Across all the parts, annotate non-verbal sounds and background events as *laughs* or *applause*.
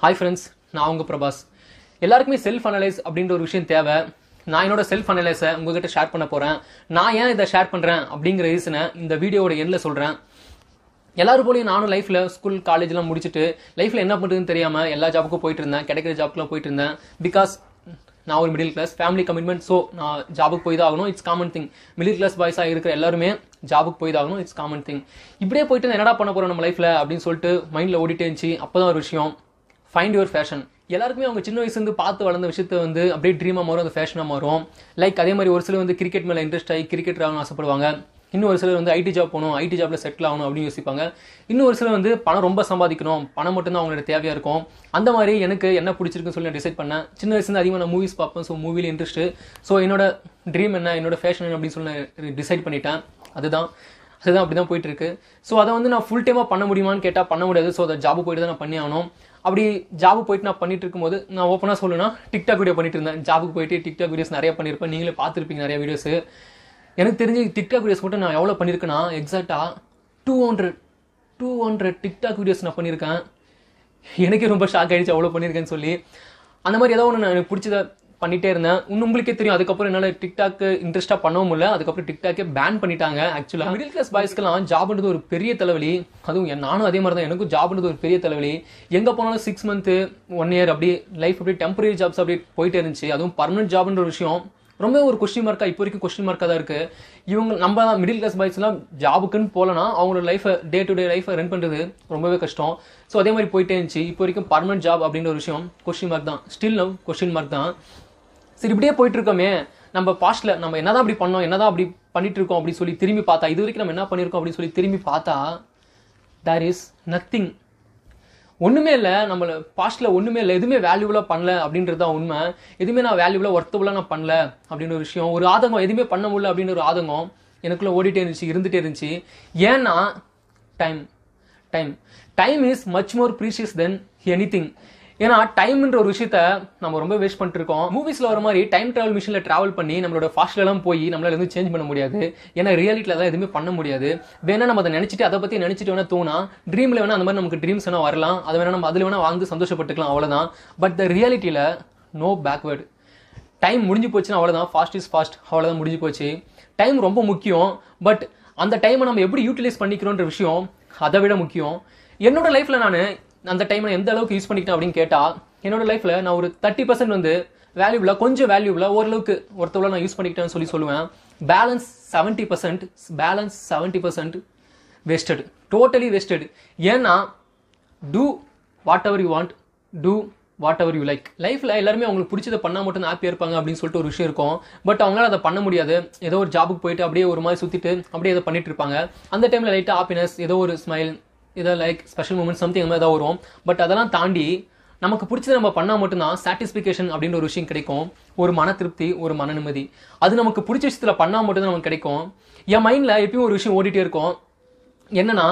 hi friends நான் உங்கள் பிரபாஸ் எல்லாருக்குமே செல்ஃப் அனலைஸ் அப்படின்ற ஒரு விஷயம் தேவை நான் என்னோட செல்ஃப் அனலைஸை உங்ககிட்ட ஷேர் பண்ண போகிறேன் நான் ஏன் இதை ஷேர் பண்ணுறேன் அப்படிங்கிற ரீசனை இந்த வீடியோட எண்ணில் சொல்கிறேன் எல்லாரும் போலையும் நானும் லைஃப்பில் ஸ்கூல் காலேஜ்லாம் முடிச்சுட்டு லைஃப்பில் என்ன பண்ணுறதுன்னு தெரியாமல் எல்லா ஜாப்புக்கும் போயிட்டு இருந்தேன் கிடைக்கிற ஜாப்க்குலாம் போயிட்டு இருந்தேன் பிகாஸ் நான் ஒரு middle class family commitment so நான் ஜாபுக்கு போய் தான் ஆகணும் it's common thing middle class பாய்ஸாக இருக்கிற எல்லாருமே ஜாபுக்கு போய் தான் ஆகணும் இட்ஸ் காமன் திங் இப்படியே போயிட்டு என்னடா பண்ண போகிறோம் நம்ம லைஃப்பில் அப்படின்னு சொல்லிட்டு மைண்டில் ஓடிட்டே இருந்துச்சு அப்போ தான் ஒரு விஷயம் ஃபைண்ட் யுவர் ஃபேஷன் எல்லாருக்குமே அவங்க சின்ன வயசுலேருந்து பார்த்து வளர்ந்த விஷயத்த வந்து அப்படியே ட்ரீமாக மாறும் அந்த ஃபேஷனாக மாறும் லைக் அதே மாதிரி ஒரு சிலர் வந்து கிரிக்கெட் மேலே இன்ட்ரெஸ்ட் ஆகி கிரிக்கெட் ஆகணும் ஆசைப்படுவாங்க இன்னும் ஒரு சிலர் வந்து ஐடி ஜாப் போகணும் ஐடி ஜாப்பில் செட்டில் ஆகணும் அப்படின்னு யோசிப்பாங்க இன்னும் ஒரு சிலர் வந்து பணம் ரொம்ப சம்பாதிக்கணும் பணம் மட்டும்தான் அவங்களோட தேவையாக இருக்கும் அந்த மாதிரி எனக்கு என்ன பிடிச்சிருக்குன்னு சொல்லி நான் டிசைட் பண்ணேன் சின்ன வயசுலேருந்து அதிகமாக நான் மூவிஸ் பார்ப்பேன் ஸோ மூவியில் இன்ட்ரெஸ்ட்டு ஸோ என்னோட ட்ரீம் என்ன என்னோட ஃபேஷன் என்ன அப்படின்னு சொல்லி நான் டிசைட் பண்ணிட்டேன் அதுதான் அதுதான் அப்படி தான் போயிட்டு இருக்கு ஸோ அதை வந்து நான் ஃபுல் டைமாக பண்ண முடியுமான்னு கேட்டால் பண்ண முடியாது ஸோ அதை ஜாபு போயிட்டு தான் நான் பண்ணி ஆகணும் அப்படி ஜாப் போயிட்டு நான் பண்ணிட்டு இருக்கும்போது நான் ஓப்பனாக சொல்லுனா டிக்டாக் வீடியோ பண்ணிட்டு இருந்தேன் ஜாபுக்கு போயிட்டு டிக்டாக் வீடியோஸ் நிறைய பண்ணியிருப்பேன் நீங்களே பார்த்துருப்பீங்க நிறைய வீடியோஸ் எனக்கு தெரிஞ்சு டிக்டாக் வீடியோஸ் மட்டும் நான் எவ்வளோ பண்ணியிருக்கேன்னா எக்ஸாக்டாக two hundred two hundred TikTok videos நான் பண்ணியிருக்கேன் எனக்கே ரொம்ப ஷாக் ஆகிடுச்சு அவ்வளோ பண்ணியிருக்கேன்னு சொல்லி அந்த மாதிரி ஏதோ ஒன்று நான் எனக்கு பிடிச்சத பண்ணிட்டே இருந்தேன் இன்னும் உங்களுக்கே தெரியும் அதுக்கப்புறம் என்னால் டிக்டாக் இன்ட்ரெஸ்டா பண்ணவும் முடியல அதுக்கப்புறம் டிக்டாக்கே பேன் பண்ணிட்டாங்க ஆக்சுவலாக மிடில் கிளாஸ் பாய்ஸ்க்கெல்லாம் ஜாப்ன்றது ஒரு பெரிய தலைவலி அதுவும் நானும் அதே மாதிரி தான் எனக்கும் ஜாப்ன்றது ஒரு பெரிய தலைவலி எங்கே போனாலும் சிக்ஸ் மந்த்து ஒன் இயர் அப்படி லைஃப் அப்படி டெம்பரரி ஜாப்ஸ் அப்படி போயிட்டே இருந்துச்சு அதுவும் பர்மனென்ட் ஜாப்ன்ற ஒரு விஷயம் ரொம்ப ஒரு கொஸ்டின் மார்க்காக இப்போ வரைக்கும் கொஸ்டின் மார்க்காக தான் இருக்குது இவங்க நம்ம தான் மிடில் கிளாஸ் பாய்ஸ்லாம் ஜாபுக்குன்னு போகலன்னா அவங்களோட லைஃபை டே டு டே லைஃபை ரன் பண்ணுறது ரொம்பவே கஷ்டம் ஸோ அதே மாதிரி போயிட்டே இருந்துச்சு இப்போ வரைக்கும் பர்மனென்ட் ஜாப் அப்படின்ற ஒரு விஷயம் கொஸ்டின் மார்க் தான் ஸ்டில் கொஸ்டின் மார்க் தான் சரி இப்படியே போயிட்டு இருக்கோமே நம்ம பாஸ்ட்ல நம்ம என்னதான் அப்படி பண்ணோம் என்னதான் அப்படி பண்ணிட்டு இருக்கோம் அப்படின்னு சொல்லி திரும்பி பார்த்தா இது வரைக்கும் நம்ம என்ன பண்ணியிருக்கோம் அப்படின்னு சொல்லி திரும்பி பார்த்தா தேர் இஸ் நத்திங் ஒன்றுமே இல்லை நம்மளை பாஸ்ட்ல ஒன்றுமே இல்லை எதுவுமே வேல்யூபுலா பண்ணல அப்படின்றது தான் உண்மை எதுவுமே நான் வேல்யூபுலா ஒர்த்தபுலா நான் பண்ணல அப்படின்னு ஒரு விஷயம் ஒரு ஆதங்கம் எதுவுமே பண்ண முடியல அப்படின்னு ஒரு ஆதங்கம் எனக்குள்ளே ஓடிட்டே இருந்துச்சு இருந்துகிட்டே இருந்துச்சு ஏன்னா time time time is much more precious then anything ஏன்னா டைம்ன்ற ஒரு விஷயத்த நம்ம ரொம்ப வேஸ்ட் பண்ணிட்டு இருக்கோம் மூவிஸ்ல வர மாதிரி டைம் ட்ராவல் மிஷின்ல ட்ராவல் பண்ணி நம்மளோட எல்லாம் போய் நம்மளால எதுவும் சேஞ்ச் பண்ண முடியாது ஏன்னா ரியாலிட்டியில் தான் எதுவுமே பண்ண முடியாது வேணா நம்ம அதை நினச்சிட்டு அதை பற்றி நினைச்சிட்டு வேணா தோணா ட்ரீமில் வேணா அந்த மாதிரி நமக்கு ட்ரீம்ஸ் வேணா வரலாம் அதை வேணா நம்ம அதில் வேணா வாழ்ந்து சந்தோஷப்பட்டுக்கலாம் அவ்வளவுதான் பட் த ரியாலிட்டியில் நோ பேக்வேர்டு டைம் முடிஞ்சு போச்சுன்னா அவ்வளோதான் ஃபாஸ்ட் இஸ் ஃபாஸ்ட் அவ்வளோதான் முடிஞ்சு போச்சு டைம் ரொம்ப முக்கியம் பட் அந்த டைமை நம்ம எப்படி யூட்டிலைஸ் பண்ணிக்கிறோன்ற விஷயம் அதை விட முக்கியம் என்னோட லைஃப்பில் நான் அந்த டைம் நான் எந்த அளவுக்கு யூஸ் பண்ணிக்கிட்டேன் அப்படின்னு கேட்டால் என்னோட லைஃப்பில் நான் ஒரு தேர்ட்டி பர்சன்ட் வந்து வேல்யூபிளாக கொஞ்சம் வேல்யூபிளாக ஓரளவுக்கு ஒருத்தவளை நான் யூஸ் பண்ணிக்கிட்டேன்னு சொல்லி சொல்லுவேன் balance seventy percent balance seventy percent wasted totally wasted ஏன்னா to whatever you want to whatever you like லைஃப்பில் எல்லாருமே அவங்களுக்கு பிடிச்சதை பண்ணால் மட்டும் தான் ஹாப்பியாக இருப்பாங்க அப்படின்னு சொல்லிட்டு ஒரு விஷயம் இருக்கும் பட் அவங்களால அதை பண்ண முடியாது ஏதோ ஒரு ஜாபுக்கு போயிட்டு அப்படியே ஒரு மாதிரி சுற்றிட்டு அப்படியே அதை பண்ணிட்டு இருப்பாங்க அந்த டைமில் லைட்டாக ஹாப்பினஸ் ஏதோ ஒரு ஸ்மைல் இதை லைக் ஸ்பெஷல் மூமெண்ட் சம்திங் அந்த மாதிரி வரும் பட் அதெல்லாம் தாண்டி நமக்கு பிடிச்சது நம்ம பண்ணால் மட்டும்தான் சாட்டிஸ்ஃபிகேஷன் அப்படின்ற ஒரு விஷயம் கிடைக்கும் ஒரு மன திருப்தி ஒரு மன நிம்மதி அது நமக்கு பிடிச்ச விஷயத்தில் பண்ணால் மட்டும்தான் நமக்கு கிடைக்கும் என் மைண்டில் எப்பயும் ஒரு விஷயம் ஓடிட்டே இருக்கும் என்னன்னா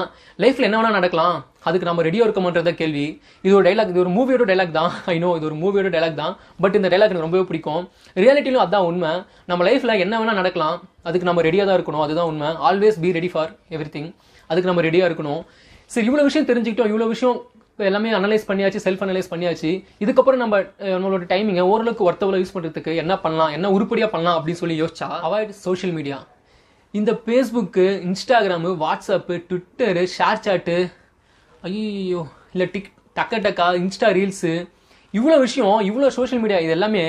லைஃப்பில் என்ன வேணால் நடக்கலாம் அதுக்கு நம்ம ரெடியாக இருக்கோமன்றத கேள்வி இது ஒரு டைலாக் இது ஒரு மூவியோட டைலாக் தான் ஐ *laughs* நோ இது ஒரு மூவியோட டைலாக் தான் பட் இந்த டைலாக் எனக்கு ரொம்பவே பிடிக்கும் ரியாலிட்டியிலும் அதுதான் உண்மை நம்ம லைஃப்பில் என்ன வேணால் நடக்கலாம் அதுக்கு நம்ம ரெடியாக தான் இருக்கணும் அதுதான் உண்மை always be ready for everything அதுக்கு நம்ம ரெடியாக இருக்கணும் சரி இவ்வளோ விஷயம் தெரிஞ்சுக்கிட்டோம் இவ்வளோ விஷயம் எல்லாமே அனலைஸ் பண்ணியாச்சு செல்ஃப் அனலைஸ் பண்ணியாச்சு இதுக்கப்புறம் நம்ம நம்மளோட டைமிங்கை ஓரளவுக்கு ஒருத்தவளை யூஸ் பண்ணுறதுக்கு என்ன பண்ணலாம் என்ன உருப்படியாக பண்ணலாம் அப்படின்னு சொல்லி யோசிச்சா அவாய்ட் சோஷியல் மீடியா இந்த Facebook Instagram WhatsApp Twitter ShareChat ஐயோ இல்லை டிக் டக்க டக்கா இன்ஸ்டா ரீல்ஸு இவ்வளோ விஷயம் இவ்வளோ சோஷியல் மீடியா இது எல்லாமே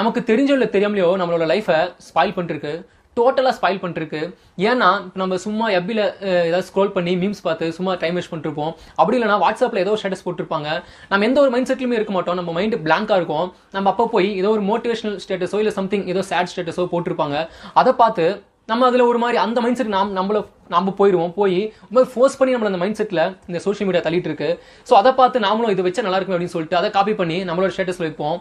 நமக்கு தெரிஞ்சோ இல்லை தெரியாமலையோ நம்மளோட லைஃப்பை ஸ்பாயில் பண்ணிருக்கு டோட்டலாக ஸ்பாயில் பண்ணிருக்கு ஏன்னா நம்ம சும்மா எப்பில் ஏதாவது ஸ்க்ரோல் பண்ணி மீம்ஸ் பார்த்து சும்மா டைம் வேஸ்ட் பண்ணிருப்போம் அப்படி இல்லைனா வாட்ஸ்அப்பில் ஏதோ ஸ்டேட்டஸ் போட்டிருப்பாங்க நம்ம எந்த ஒரு மைண்ட் செட்லையுமே இருக்க மாட்டோம் நம்ம மைண்டு பிளாங்காக இருக்கும் நம்ம அப்போ போய் ஏதோ ஒரு மோட்டிவேஷனல் ஸ்டேட்டஸோ இல்லை சம்திங் ஏதோ சேட் ஸ்டேட்டஸோ போட்டிருப்பாங்க அதை பார்த்து நம்ம அதில் ஒரு மாதிரி அந்த மைண்ட் செட் நாம் நம்மள நம்ம போயிடுவோம் போய் ரொம்ப ஃபோர்ஸ் பண்ணி நம்மள அந்த மைண்ட் செட்டில் இந்த சோஷியல் மீடியா தள்ளிட்டு இருக்கு ஸோ அதை பார்த்து நாமளும் இதை வச்சா நல்லா இருக்கும் அப்படின்னு சொல்லிட்டு அதை காப்பி பண்ணி நம்மளோட ஸ்டேட்டஸில் வைப்போம்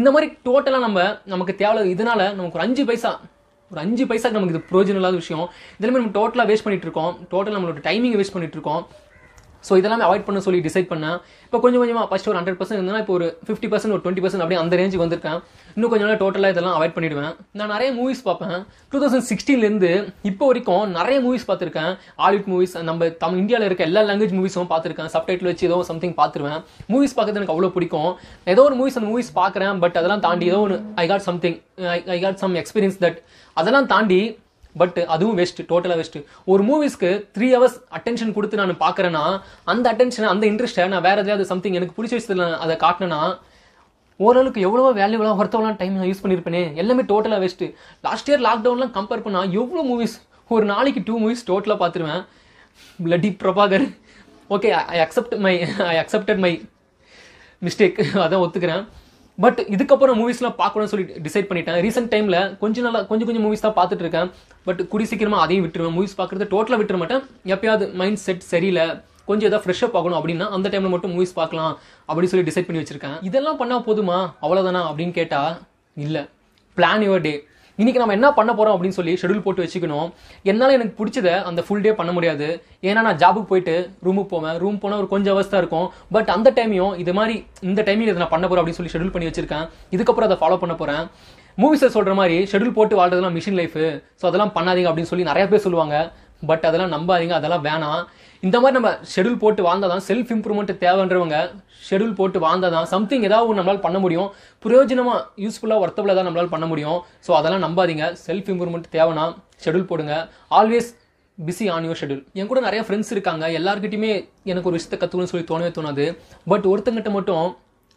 இந்த மாதிரி டோட்டலாக நம்ம நமக்கு தேவை இதனால நமக்கு ஒரு அஞ்சு பைசா ஒரு அஞ்சு பைசாக்கு நமக்கு இது இல்லாத விஷயம் இதில் நம்ம டோட்டலாக வேஸ்ட் பண்ணிட்டு இருக்கோம் டோட்டல் நம்மளோட டைமிங்கை வேஸ்ட் பண்ணிட்டு இருக்கோம் ஸோ இதெல்லாமே அவாய்ட் பண்ண சொல்லி டிசைட் பண்ணேன் இப்போ கொஞ்சம் கொஞ்சமாக ஃபஸ்ட் ஒரு ஹண்ட்ரட் பர்சன்ட் இருந்தால் இப்போ ஒரு ஃபிஃப்டி பர்சன்ட் ஒரு டுவெண்ட்டி பர்சன்ட் அப்படி அந்த ரேஞ்சுக்கு வந்திருக்கேன் இன்னும் கொஞ்சம் நாள் டோட்டலாக இதெல்லாம் அவாய்ட் பண்ணிடுவேன் நான் நிறைய மூவிஸ் பார்ப்பேன் டூ தௌசண்ட் சிக்ஸ்டீன்லேருந்து இப்போ வரைக்கும் நிறைய மூவிஸ் பார்த்துருக்கேன் ஹாலிவுட் மூவிஸ் நம்ம தம் இந்தியாவில் இருக்க எல்லா லாங்குவேஜ் மூவிஸும் பார்த்துருக்கேன் சப்டைட்டில் வச்சு ஏதோ சம்திங் பார்த்துருவேன் மூவிஸ் பார்க்கறது எனக்கு அவ்வளோ பிடிக்கும் ஏதோ ஒரு மூவிஸ் அந்த மூவிஸ் பார்க்குறேன் பட் அதெல்லாம் தாண்டி ஏதோ ஒன்று I got something I got some experience that அதெல்லாம் தாண்டி பட் அதுவும் வேஸ்ட் டோட்டலாக வேஸ்ட் ஒரு மூவிஸ்க்கு த்ரீ ஹவர்ஸ் அட்டென்ஷன் கொடுத்து நான் பார்க்குறேன்னா அந்த அட்டென்ஷன் அந்த இன்ட்ரெஸ்ட்டை நான் வேறு எதாவது சம்திங் எனக்கு பிடிச்ச விஷயத்தில் அதை காட்டினேன்னா ஓரளவுக்கு எவ்வளோ வேல்யூவெலாம் ஒருத்தவெல்லாம் டைம் நான் யூஸ் பண்ணியிருப்பேனே எல்லாமே டோட்டலாக வேஸ்ட்டு லாஸ்ட் இயர் லாக்டவுன்லாம் கம்பேர் பண்ணால் எவ்வளோ மூவிஸ் ஒரு நாளைக்கு டூ மூவிஸ் டோட்டலாக பார்த்துருவேன் லட்டி Prabhakar okay I accept my I accepted my mistake அதான் ஒத்துக்கிறேன் பட் இதுக்கப்புறம் மூவிஸ்லாம் பார்க்கணும்னு சொல்லி டிசைட் பண்ணிட்டேன் ரீசெண்ட் டைமில் கொஞ்சம் நல்லா கொஞ்சம் கொஞ்சம் மூவிஸ் தான் பார்த்துட்டு இருக்கேன் பட் குடி சீக்கிரமாக அதையும் விட்டுருவேன் மூவிஸ் பார்க்குறது டோட்டலாக விட்டுற மாட்டேன் எப்பயாவது மைண்ட் செட் சரியில்லை கொஞ்சம் ஏதாவது ஃப்ரெஷ்ஷாக ஆகணும் அப்படின்னா அந்த டைமில் மட்டும் மூவிஸ் பார்க்கலாம் அப்படின்னு சொல்லி டிசைட் பண்ணி வச்சிருக்கேன் இதெல்லாம் பண்ணால் போதுமா அவ்வளோதானா அப்படின்னு கேட்டால் இல்லை பிளான் யுவர் டே இன்றைக்கி நம்ம என்ன பண்ண போகிறோம் அப்படின்னு சொல்லி ஷெடியூல் போட்டு வச்சுக்கணும் என்னால் எனக்கு பிடிச்சத அந்த ஃபுல் டே பண்ண முடியாது ஏன்னா நான் ஜாபுக்கு போயிட்டு ரூமுக்கு போவேன் ரூம் போனால் ஒரு கொஞ்சம் அவஸ்தான் இருக்கும் பட் அந்த டைமையும் இது மாதிரி இந்த டைமில் இதை நான் பண்ண போகிறேன் அப்படின்னு சொல்லி ஷெடியூல் பண்ணி வச்சிருக்கேன் இதுக்கப்புறம் அதை ஃபாலோ பண்ண போகிறேன் மூவிஸை சொல்கிற மாதிரி ஷெடியூல் போட்டு வாழ்றதுலாம் மிஷின் லைஃபு ஸோ அதெல்லாம் பண்ணாதீங்க அப்படின்னு சொல்லி நிறைய பேர் சொல்லுவாங்க பட் அதெல்லாம் நம்பாதீங்க அதெல்லாம் வேணாம் இந்த மாதிரி நம்ம ஷெடியூல் போட்டு வாழ்ந்தால் தான் செல்ஃப் இம்ப்ரூவ்மெண்ட் தேவைன்றவங்க ஷெடியூல் போட்டு வாழ்ந்தால் தான் சம்திங் ஏதாவது ஒன்று நம்மளால் பண்ண முடியும் பிரயோஜனமாக யூஸ்ஃபுல்லாக ஒர்த்தபுளாக தான் நம்மளால் பண்ண முடியும் ஸோ அதெல்லாம் நம்பாதீங்க செல்ஃப் இம்ப்ரூவ்மெண்ட் தேவைன்னா ஷெடியூல் போடுங்க always busy on your schedule என் கூட நிறைய ஃப்ரெண்ட்ஸ் இருக்காங்க எல்லாருக்கிட்டையுமே எனக்கு ஒரு விஷயத்தை கற்றுக்கணும்னு சொல்லி தோணவே தோணாது பட் ஒருத்தங்கிட்ட மட்டும்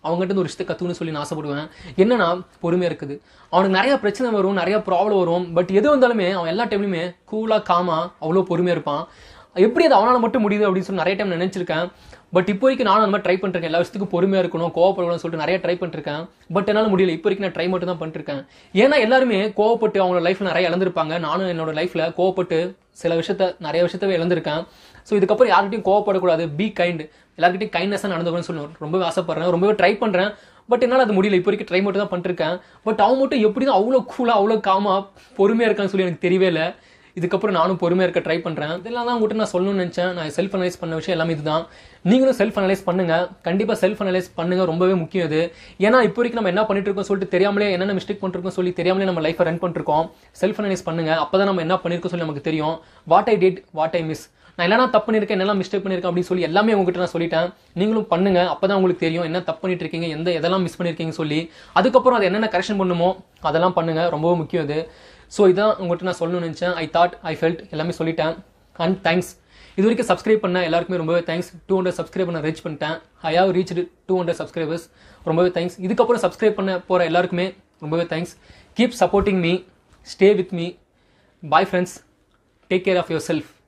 அவங்ககிட்ட ஒரு விஷயத்தை கற்றுக்கணும்னு சொல்லி நான் ஆசைப்படுவேன் என்னன்னா பொறுமையாக இருக்குது அவனுக்கு நிறைய பிரச்சனை வரும் நிறைய ப்ராப்ளம் வரும் பட் எது வந்தாலுமே அவன் எல்லா டைம்லையுமே கூலாக காமாக அவ்வளோ பொறுமையாக இருப்பான் எப்படி அது அவனால் மட்டும் முடியுது அப்படின்னு சொல்லி நிறைய டைம் நினச்சிருக்கேன் பட் இப்போதைக்கு நானும் அந்த மாதிரி ட்ரை பண்ணிருக்கேன் எல்லா விஷயத்துக்கும் பொறுமையாக இருக்கணும் கோவப்படணும்னு சொல்லிட்டு நிறைய ட்ரை பண்ணிருக்கேன் பட் என்னால் முடியல இப்போ வரைக்கும் நான் ட்ரை மட்டும் தான் பண்ணிருக்கேன் ஏன்னா எல்லாருமே கோவப்பட்டு அவங்களோட லைஃப்பில் நிறைய இழந்திருப்பாங்க நானும் என்னோட லைஃப்பில் கோவப்பட்டு சில விஷயத்த நிறைய விஷயத்தவே இழந்திருக்கேன் ஸோ இதுக்கப்புறம் யார்கிட்டையும் கோவப்படக்கூடாது பி கைண்ட் எல்லாருக்கிட்டையும் கைண்ட்னஸாக நடந்துக்கணும்னு சொல்லணும் ரொம்பவே ஆசைப்படுறேன் ரொம்பவே ட்ரை பண்ணுறேன் பட் என்னால் அது முடியல இப்போ வரைக்கும் ட்ரை மட்டும் தான் பண்ணிருக்கேன் பட் அவன் மட்டும் எப்படி தான் அவ்வளோ கூலாக அவ்வளோ காமாக பொறுமையாக இருக்கான்னு சொல்லி எனக்கு தெரியவே இல்லை இதுக்கப்புறம் நானும் பொறுமையாக இருக்க ட்ரை பண்ணுறேன் இதெல்லாம் தான் உங்கள்கிட்ட நான் சொல்லணும்னு நினச்சேன் நான் செல்ஃப் அனலைஸ் பண்ண விஷயம் எல்லாமே இதுதான் நீங்களும் செல்ஃப் அனலைஸ் பண்ணுங்கள் கண்டிப்பாக செல்ஃப் அனலைஸ் பண்ணுங்கள் ரொம்பவே முக்கியம் இது ஏன்னா இப்போ வரைக்கும் நம்ம என்ன பண்ணிட்டு இருக்கோம் சொல்லிட்டு தெரியாமலே என்னென்ன மிஸ்டேக் பண்ணிருக்கோம் சொல்லி தெரியாமலே நம்ம லைஃப்பை ரன் பண்ணிருக்கோம் செல்ஃப் அனலைஸ் பண்ணுங்கள் அப்போ தான் நம்ம என்ன பண்ணியிருக்கோம் சொல்லி நமக்கு தெரியும் what I did what I miss நான் என்னென்ன தப்பு பண்ணியிருக்கேன் என்னெல்லாம் மிஸ்டேக் பண்ணியிருக்கேன் அப்படின்னு சொல்லி எல்லாமே உங்ககிட்ட நான் சொல்லிட்டேன் நீங்களும் பண்ணுங்க அப்போ தான் உங்களுக்கு தெரியும் என்ன தப்பு பண்ணிட்டு இருக்கீங்க எந்த எதெல்லாம் மிஸ் பண்ணியிருக்கீங்க சொல்லி அதுக்கப்புறம் அது என்னென்ன கரெக்ஷன் பண்ணுமோ அதெல்லாம் பண்ணுங்க ரொம்பவும் முக்கியம் அது ஸோ இதான் உங்கள்கிட்ட நான் சொல்லணும்னு நினச்சேன் ஐ தாட் ஐ ஃபெல்ட் எல்லாமே சொல்லிட்டேன் அண்ட் தேங்க்ஸ் இது வரைக்கும் சப்ஸ்கிரைப் பண்ண எல்லாருக்குமே ரொம்பவே தேங்க்ஸ் டூ ஹண்ட்ரட் சப்ஸ்கிரைப் பண்ண ரீச் பண்ணிட்டேன் I have reach two hundred subscribers ரொம்பவே தேங்க்ஸ் இதுக்கப்புறம் சப்ஸ்கிரைப் பண்ண போகிற எல்லாருக்குமே ரொம்பவே thanks keep supporting me stay with me bye friends take care of your self